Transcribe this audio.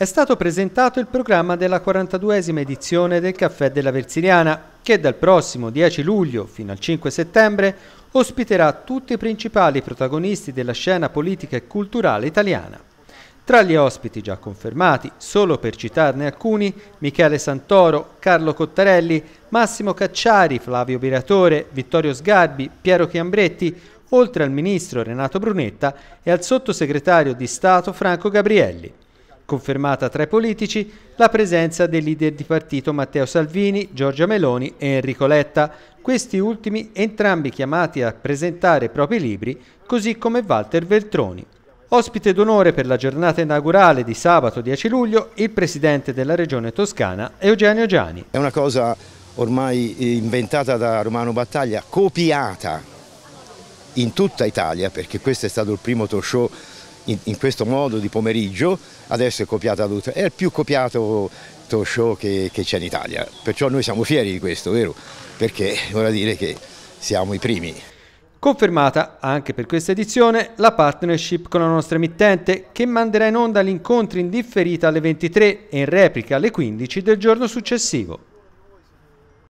È stato presentato il programma della 42esima edizione del Caffè della Versiliana, che dal prossimo 10 luglio fino al 5 settembre ospiterà tutti i principali protagonisti della scena politica e culturale italiana. Tra gli ospiti già confermati, solo per citarne alcuni, Michele Santoro, Carlo Cottarelli, Massimo Cacciari, Flavio Biratore, Vittorio Sgarbi, Piero Chiambretti, oltre al ministro Renato Brunetta e al sottosegretario di Stato Franco Gabrielli confermata tra i politici la presenza dei leader di partito Matteo Salvini, Giorgia Meloni e Enrico Letta, questi ultimi entrambi chiamati a presentare i propri libri, così come Walter Veltroni. Ospite d'onore per la giornata inaugurale di sabato 10 luglio, il presidente della regione toscana Eugenio Giani. È una cosa ormai inventata da Romano Battaglia, copiata in tutta Italia, perché questo è stato il primo talk show in, in questo modo di pomeriggio, adesso è copiata tutta, è il più copiato talk show che, c'è in Italia, perciò noi siamo fieri di questo, vero? Perché vorrà dire che siamo i primi. Confermata anche per questa edizione la partnership con la nostra emittente che manderà in onda l'incontro in differita alle 23 e in replica alle 15 del giorno successivo.